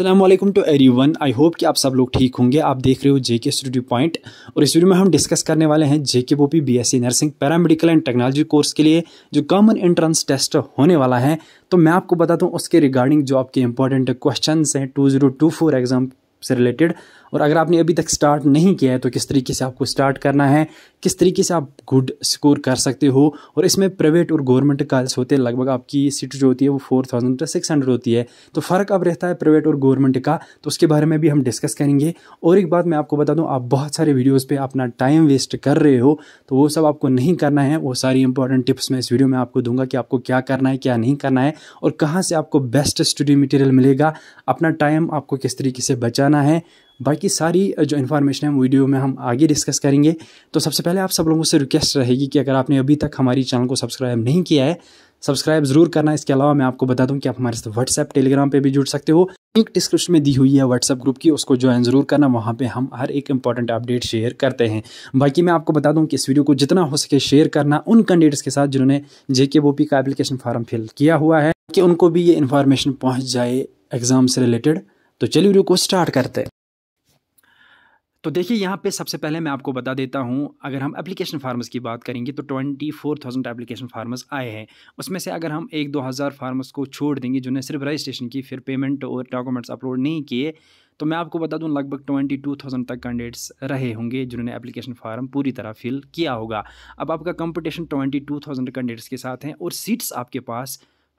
अल्लाम to everyone I hope कि आप सब लोग ठीक होंगे आप देख रहे हो जेके स्टूडियो पॉइंट और इस वीडियो में हम डिस्कस करने वाले हैं JK BOPEE BSc nursing paramedical and technology course के लिए जो कॉमन एंट्रेंस टेस्ट होने वाला है तो मैं आपको बता दूं उसके रिगार्डिंग जो आपके इंपॉर्टेंट क्वेश्चन हैं two zero two four exam से रिलेटेड और अगर आपने अभी तक स्टार्ट नहीं किया है तो किस तरीके से आपको स्टार्ट करना है किस तरीके से आप गुड स्कोर कर सकते हो और इसमें प्राइवेट और गवर्नमेंट कॉलेज होते हैं लगभग आपकी सीट जो होती है वो four thousand two six hundred होती है तो फ़र्क अब रहता है प्राइवेट और गवर्नमेंट का तो उसके बारे में भी हम डिस्कस करेंगे और एक बात मैं आपको बता दूँ आप बहुत सारे वीडियोज़ पर अपना टाइम वेस्ट कर रहे हो तो वो सब आपको नहीं करना है वो सारी इंपॉर्टेंट टिप्स मैं इस वीडियो में आपको दूंगा कि आपको क्या करना है क्या नहीं करना है और कहाँ से आपको बेस्ट स्टडी मटेरियल मिलेगा अपना टाइम आपको किस तरीके से बचा जाना है बाकी सारी जो इन्फॉर्मेशन है वीडियो में हम आगे डिस्कस करेंगे तो सबसे पहले आप सब लोगों से रिक्वेस्ट रहेगी कि अगर आपने अभी तक हमारी चैनल को सब्सक्राइब नहीं किया है सब्सक्राइब जरूर करना इसके अलावा मैं आपको बता दूं कि आप हमारे साथ व्हाट्सएप टेलीग्राम पे भी जुड़ सकते हो लिंक डिस्क्रिप्शन में दी हुई है व्हाट्सएप ग्रुप की उसको ज्वाइन जरूर करना वहाँ पे हम हर एक इंपॉर्टेंट अपडेट शेयर करते हैं बाकी मैं आपको बता दूं कि इस वीडियो को जितना हो सके शेयर करना उन कैंडिडेट्स के साथ जिन्होंने जेके बोपी का एप्लीकेशन फॉर्म फिल किया हुआ है कि उनको भी ये इन्फॉर्मेशन पहुँच जाए एग्ज़ाम से रिलेटेड तो चलिए वीडियो को स्टार्ट करते हैं तो देखिए यहाँ पे सबसे पहले मैं आपको बता देता हूँ अगर हम एप्लीकेशन फार्मर्स की बात करेंगे तो twenty four thousand application forms आए हैं उसमें से अगर हम एक दो हज़ार फार्मर्स को छोड़ देंगे जिन्हें सिर्फ रजिस्ट्रेशन की फिर पेमेंट और डॉक्यूमेंट्स अपलोड नहीं किए तो मैं आपको बता दूं लगभग ट्वेंटी टू थाउजेंड तक कैंडिडेट्स रहे होंगे जिन्होंने एप्लीकेशन फार्म पूरी तरह फिल किया होगा अब आपका competition twenty two thousand candidates के साथ हैं और सीट्स आपके पास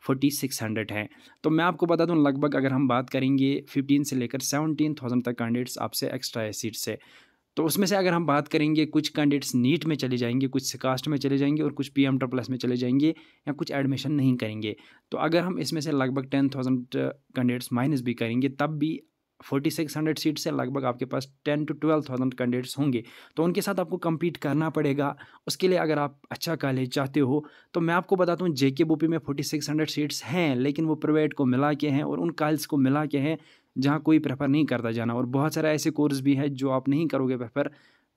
4600 हैं तो मैं आपको बता दूं लगभग अगर हम बात करेंगे 15 से लेकर 17000 तक कैंडिडेट्स आपसे एक्स्ट्रा है सीट से तो उसमें से अगर हम बात करेंगे कुछ कैंडिडेट्स नीट में चले जाएंगे कुछ सिकास्ट में चले जाएंगे और कुछ पी एम प्लस में चले जाएंगे या कुछ एडमिशन नहीं करेंगे तो अगर हम इसमें से लगभग टेन थाउजेंड कैंडिडेट्स माइनस भी करेंगे तब भी फोर्टी सिक्स हंड्रेड सीट्स से लगभग आपके पास ten to twelve thousand candidates होंगे तो उनके साथ आपको कम्पीट करना पड़ेगा उसके लिए अगर आप अच्छा कॉलेज चाहते हो तो मैं आपको बताता हूँ जे के बोपी में फोर्टी सिक्स हंड्रेड सीट्स हैं लेकिन वो प्राइवेट को मिला के हैं और उन कॉलेज को मिला के हैं जहाँ कोई प्रेफर नहीं करता जाना और बहुत सारे ऐसे कोर्स भी हैं जो आप नहीं करोगे प्रेफर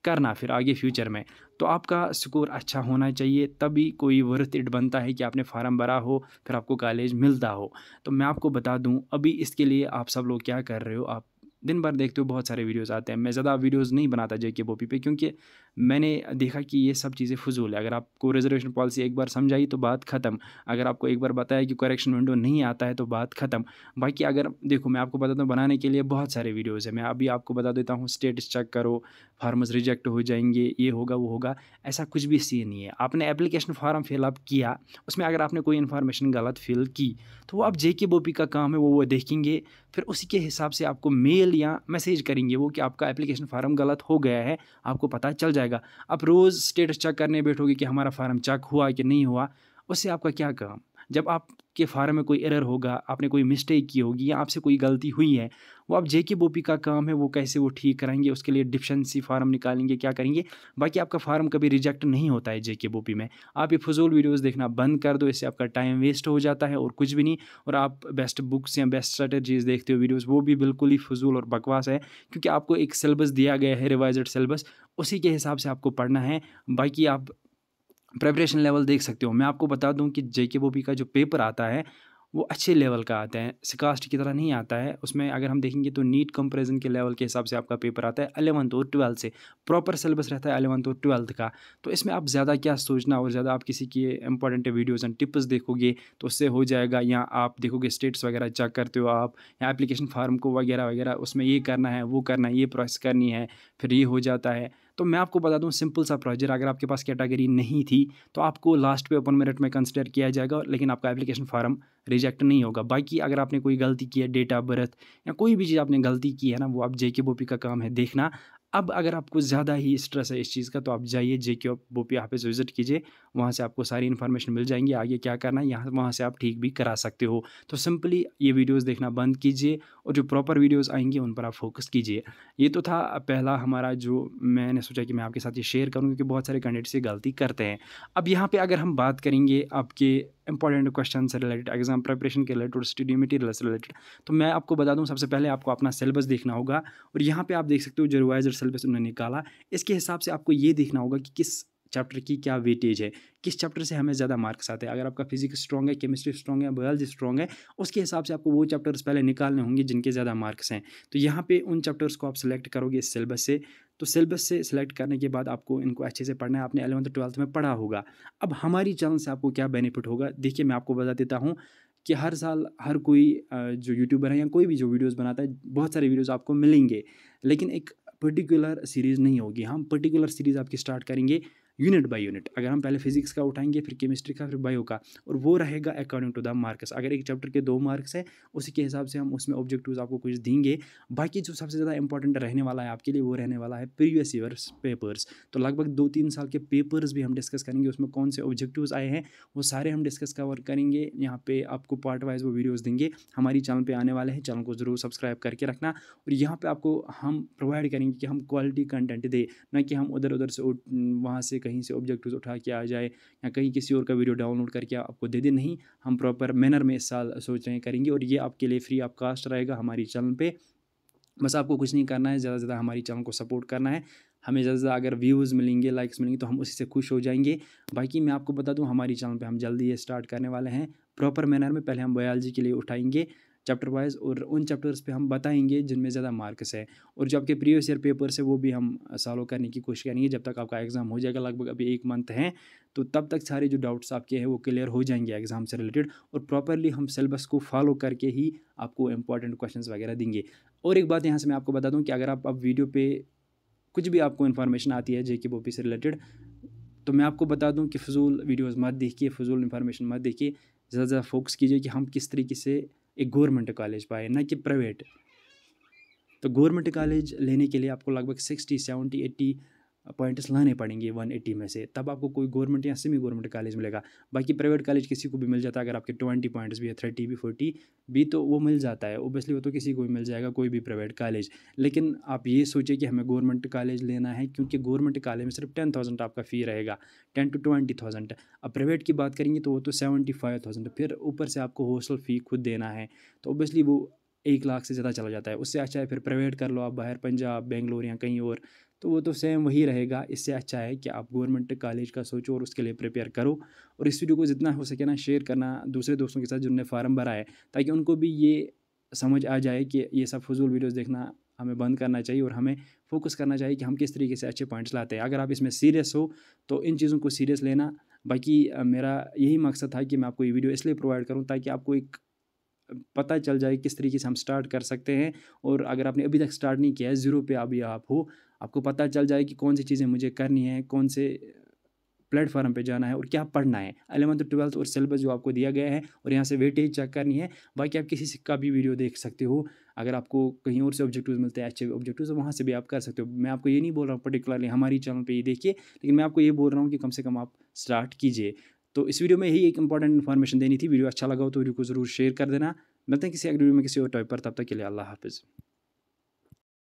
करना फिर आगे फ्यूचर में तो आपका स्कोर अच्छा होना चाहिए तभी कोई वर्थ इट बनता है कि आपने फार्म भरा हो फिर आपको कॉलेज मिलता हो तो मैं आपको बता दूं अभी इसके लिए आप सब लोग क्या कर रहे हो आप दिन भर देखते हो बहुत सारे वीडियोज़ आते हैं मैं ज़्यादा वीडियोज़ नहीं बनाता जे के बोपी पे क्योंकि मैंने देखा कि ये सब चीज़ें फजूल है अगर आपको रिजर्वेशन पॉलिसी एक बार समझाई तो बात ख़त्म अगर आपको एक बार बताया कि करेक्शन विंडो नहीं आता है तो बात ख़त्म बाकी अगर देखो मैं आपको बताता हूँ बनाने के लिए बहुत सारे वीडियोज़ हैं मैं अभी आपको बता देता हूँ स्टेटस चेक करो फार्मर्स रिजेक्ट हो जाएंगे ये होगा वो होगा ऐसा कुछ भी सीन नहीं है आपने एप्लीकेशन फॉर्म फिलअप किया उसमें अगर आपने कोई इन्फॉर्मेशन गलत फिल की तो वो आप जे के बोपी का काम है वो वो देखेंगे फिर उसी के हिसाब से आपको मेल या मैसेज करेंगे वो कि आपका एप्लीकेशन फार्म गलत हो गया है आपको पता चल जाएगा आप रोज़ स्टेटस चेक करने बैठोगे कि हमारा फार्म चेक हुआ कि नहीं हुआ उससे आपका क्या काम जब आपके फार्म में कोई एरर होगा आपने कोई मिस्टेक की होगी या आपसे कोई गलती हुई है वो आप जेके बोपी का काम है वो कैसे वो ठीक कराएंगे उसके लिए डिफिशेंसी फार्म निकालेंगे क्या करेंगे बाकी आपका फार्म कभी रिजेक्ट नहीं होता है जेके बोपी में आप ये फजूल वीडियोज़ देखना बंद कर दो इससे आपका टाइम वेस्ट हो जाता है और कुछ भी नहीं और आप बेस्ट बुक्स या बेस्ट स्ट्रेटजीज़ देखते हो वीडियोज़ वो भी बिल्कुल ही फजूल और बकवास है क्योंकि आपको एक सिलेबस दिया गया है रिवाइज सिलेबस उसी के हिसाब से आपको पढ़ना है बाकी आप प्रेपरेशन लेवल देख सकते हो मैं आपको बता दूं कि जे के बोबी का जो पेपर आता है वो अच्छे लेवल का आता है सिकास्ट की तरह नहीं आता है उसमें अगर हम देखेंगे तो नीट कंपेरिजन के लेवल के हिसाब से आपका पेपर आता है अलेवंथ और ट्वेल्थ से प्रॉपर सिलेबस रहता है अलेवंथ और ट्वेल्थ का तो इसमें आप ज़्यादा क्या सोचना और ज़्यादा आप किसी की इंपॉर्टेंट वीडियोज़ एंड टिप्स देखोगे तो उससे हो जाएगा या आप देखोगे स्टेट्स वगैरह चेक करते हो आप या एप्लीकेशन फार्म को वगैरह वगैरह उसमें ये करना है वो करना है ये प्रोसेस करनी है फिर ये हो जाता है तो मैं आपको बता दूं सिंपल सा प्रोजेक्ट अगर आपके पास कैटेगरी नहीं थी तो आपको लास्ट पे ओपन मेरिट में कंसिडर किया जाएगा लेकिन आपका एप्लीकेशन फार्म रिजेक्ट नहीं होगा बाकी अगर आपने कोई गलती की है डेट ऑफ बर्थ या कोई भी चीज़ आपने गलती की है ना वो आप जे के बोपी का काम है देखना अब अगर आपको ज़्यादा ही स्ट्रेस है इस चीज़ का तो आप जाइए जे के बोपी यहाँ पे विजिट कीजिए वहाँ से आपको सारी इन्फॉर्मेशन मिल जाएंगी आगे क्या करना है यहाँ वहाँ से आप ठीक भी करा सकते हो तो सिंपली ये वीडियोज़ देखना बंद कीजिए और जो प्रॉपर वीडियोज़ आएंगी उन पर आप फोकस कीजिए ये तो था पहला हमारा जो मैंने सोचा कि मैं आपके साथ ये शेयर करूँ क्योंकि बहुत सारे कैंडिडेट्स ये गलती करते हैं अब यहाँ पर अगर हम बात करेंगे आपके इंपॉर्टेंट क्वेश्चन से रिलेटेड एग्जाम प्रिपरेशन के रिलेटेड स्टडी मटेरियल से रिलेटेड तो मैं आपको बता दूं सबसे पहले आपको अपना सिलेबस देखना होगा और यहाँ पे आप देख सकते हो जो रिवाइजर सिलेबस उन्होंने निकाला इसके हिसाब से आपको ये देखना होगा कि किस चैप्टर की क्या वेटेज है किस चैप्टर से हमें ज़्यादा मार्क्स आते हैं अगर आपका फिजिक्स स्ट्रॉग है केमिस्ट्री स्ट्रॉग है बायोलॉजी स्ट्रॉग है उसके हिसाब से आपको वो चैप्टर्स पहले निकालने होंगे जिनके ज़्यादा मार्क्स हैं तो यहाँ पे उन चैप्टर्स को आप सेलेक्ट करोगे इस सिलेबस से तो सिलेबस से सिलेक्ट करने के बाद आपको इनको अच्छे से पढ़ना है आपने एलेवंथ ट्वेल्थ में पढ़ा होगा अब हमारी चैनल से आपको क्या बेनिफिट होगा देखिए मैं आपको बता देता हूँ कि हर साल हर कोई जो यूट्यूबर है या कोई भी जो वीडियोस बनाता है बहुत सारे वीडियोस आपको मिलेंगे लेकिन एक पर्टिकुलर सीरीज़ नहीं होगी हम पर्टिकुलर सीरीज़ आपकी स्टार्ट करेंगे यूनिट बाय यूनिट अगर हम पहले फिजिक्स का उठाएंगे फिर केमिस्ट्री का फिर बायो का और वो रहेगा अकॉर्डिंग टू द मार्क्स अगर एक चैप्टर के दो मार्क्स है उसी के हिसाब से हम उसमें ऑब्जेक्टिव आपको कुछ देंगे बाकी जो सबसे ज़्यादा इंपॉर्टेंट रहने वाला है आपके लिए वो रहने वाला है प्रीवियस ईयर्स पेपर्स तो लगभग दो तीन साल के पेपर्स भी हम डिस्कस करेंगे उसमें कौन से ऑब्जेक्टिव आए हैं वो सारे हम डिस्कस कवर करेंगे यहाँ पे आपको पार्ट वाइज वो वीडियोज़ देंगे हमारी चैनल पर आने वाले हैं चैनल को ज़रूर सब्सक्राइब करके रखना और यहाँ पर आपको हम प्रोवाइड करेंगे कि हम क्वालिटी कंटेंट दें ना कि हम उधर उधर से वहाँ से कहीं से ऑब्जेक्टिव उठा के आ जाए या कहीं किसी और का वीडियो डाउनलोड करके आपको दे दे नहीं हम प्रॉपर मैनर में इस साल सोच रहे करेंगे और ये आपके लिए फ्री आप कास्ट रहेगा हमारी चैनल पर बस आपको कुछ नहीं करना है ज़्यादा से ज़्यादा हमारी चैनल को सपोर्ट करना है हमें ज़्यादा से ज़्यादा अगर व्यूज़ मिलेंगे लाइक्स मिलेंगे तो हम उसी से खुश हो जाएंगे बाकी मैं आपको बता दूं हमारी चैनल पे हम जल्दी ये स्टार्ट करने वाले हैं प्रॉपर मैनर में पहले हम बायोलॉजी के लिए उठाएंगे चैप्टर वाइज और उन चैप्टर्स पे हम बताएंगे जिनमें ज़्यादा मार्क्स है और जो आपके प्रीवियस ईयर पेपर्स है वो भी हम सॉल्व करने की कोशिश करेंगे जब तक आपका एग्ज़ाम हो जाएगा लगभग अभी एक मंथ है तो तब तक सारे जो डाउट्स आपके हैं वो क्लियर हो जाएंगे एग्ज़ाम से रिलेटेड और प्रॉपरली हम सिलेबस को फॉलो करके ही आपको इंपॉर्टेंट क्वेश्चन वगैरह देंगे और एक बात यहाँ से मैं आपको बता दूँ कि अगर आप अब वीडियो पर कुछ भी आपको इन्फॉर्मेशन आती है जे के से रिलेटेड तो मैं आपको बता दूँ कि फजूल वीडियोज़ मत देखिए फजूल इन्फॉर्मेशन मत देखिए ज़्यादा ज़्यादा फोकस कीजिए कि हम किस तरीके से एक गवर्नमेंट कॉलेज पाए ना कि प्राइवेट तो गवर्नमेंट कॉलेज लेने के लिए आपको लगभग सिक्सटी सेवेंटी एट्टी पॉइंट्स लाने पड़ेंगे वन एट्टी में से तब आपको कोई गवर्नमेंट या सेमी गवर्नमेंट कॉलेज मिलेगा बाकी प्राइवेट कॉलेज किसी को भी मिल जाता है अगर आपके ट्वेंटी पॉइंट्स भी है थर्टी भी फोर्टी भी तो वो मिल जाता है ओबियसली वो तो किसी को भी मिल जाएगा कोई भी प्राइवेट कॉलेज लेकिन आप ये सोचें कि हमें गवर्नमेंट कॉलेज लेना है क्योंकि गवर्नमेंट कॉलेज में सिर्फ टेन आपका फ़ी रहेगा टेन टू ट्वेंटी अब प्राइवेट की बात करेंगे तो वो तो सेवेंटी फाइव थाउजेंड फिर ऊपर से आपको हॉस्टल फ़ी खुद देना है तो ओबियसली वो एक लाख से ज़्यादा चला जाता है उससे अच्छा है फिर प्राइवेट कर लो आप बाहर पंजाब बेंगलोर या कहीं और तो वो तो सेम वही रहेगा इससे अच्छा है कि आप गवर्नमेंट कॉलेज का सोचो और उसके लिए प्रिपेयर करो और इस वीडियो को जितना हो सके ना शेयर करना दूसरे दोस्तों के साथ जिन्होंने फार्म भरा है ताकि उनको भी ये समझ आ जाए कि ये सब फजूल वीडियोज़ देखना हमें बंद करना चाहिए और हमें फोकस करना चाहिए कि हम किस तरीके से अच्छे पॉइंट्स लाते हैं अगर आप इसमें सीरियस हो तो इन चीज़ों को सीरियस लेना बाकी मेरा यही मकसद था कि मैं आपको ये वीडियो इसलिए प्रोवाइड करूँ ताकि आपको एक पता चल जाए किस तरीके से हम स्टार्ट कर सकते हैं और अगर आपने अभी तक स्टार्ट नहीं किया है ज़ीरो पे अभी आप हो आपको पता चल जाए कि कौन सी चीज़ें मुझे करनी है कौन से प्लेटफार्म पे जाना है और क्या पढ़ना है अलेवंथ ट्वेल्थ और सिलेबस जो आपको दिया गया है और यहाँ से वेटेज चेक करनी है बाकी आप किसी का भी वीडियो देख सकते हो अगर आपको कहीं और से ऑब्जेक्टिव मिलते हैं अच्छे ऑब्जेक्टिव तो वहाँ से भी आप कर सकते हो मैं आपको ये नहीं बोल रहा हूँ पर्टिकुलरली हमारी चैनल पर ये देखिए लेकिन मैं आपको ये बोल रहा हूँ कि कम से कम आप स्टार्ट कीजिए तो इस वीडियो में यही एक इंपॉर्टेंट इन्फॉर्मेशन देनी थी वीडियो अच्छा लगा हो तो वीडियो को ज़रूर शेयर कर देना मिलते हैं किसी अगली वीडियो में किसी और टॉपिक पर तब तक के लिए अल्लाह हाफिज़